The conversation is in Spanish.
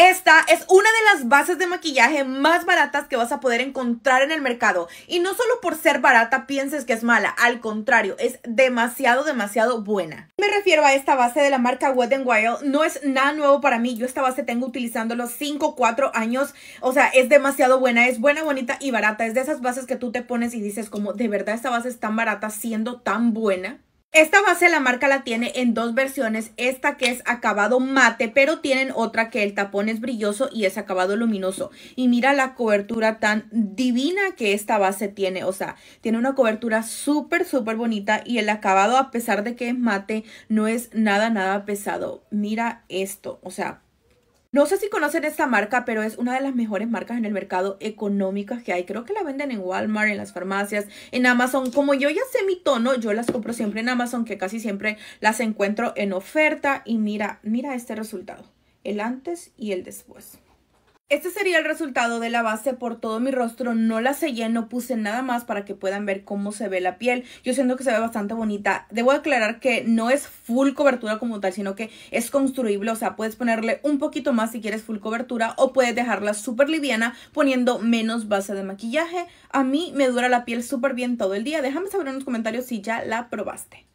Esta es una de las bases de maquillaje más baratas que vas a poder encontrar en el mercado. Y no solo por ser barata pienses que es mala, al contrario, es demasiado, demasiado buena. Me refiero a esta base de la marca Wet n Wild. No es nada nuevo para mí. Yo esta base tengo utilizándola 5, 4 años. O sea, es demasiado buena. Es buena, bonita y barata. Es de esas bases que tú te pones y dices como, de verdad esta base es tan barata siendo tan buena. Esta base la marca la tiene en dos versiones, esta que es acabado mate, pero tienen otra que el tapón es brilloso y es acabado luminoso. Y mira la cobertura tan divina que esta base tiene, o sea, tiene una cobertura súper, súper bonita y el acabado, a pesar de que es mate, no es nada, nada pesado. Mira esto, o sea, no sé si conocen esta marca, pero es una de las mejores marcas en el mercado económico que hay. Creo que la venden en Walmart, en las farmacias, en Amazon. Como yo ya sé mi tono, yo las compro siempre en Amazon, que casi siempre las encuentro en oferta. Y mira, mira este resultado. El antes y el después. Este sería el resultado de la base por todo mi rostro. No la sellé, no puse nada más para que puedan ver cómo se ve la piel. Yo siento que se ve bastante bonita. Debo aclarar que no es full cobertura como tal, sino que es construible. O sea, puedes ponerle un poquito más si quieres full cobertura o puedes dejarla súper liviana poniendo menos base de maquillaje. A mí me dura la piel súper bien todo el día. Déjame saber en los comentarios si ya la probaste.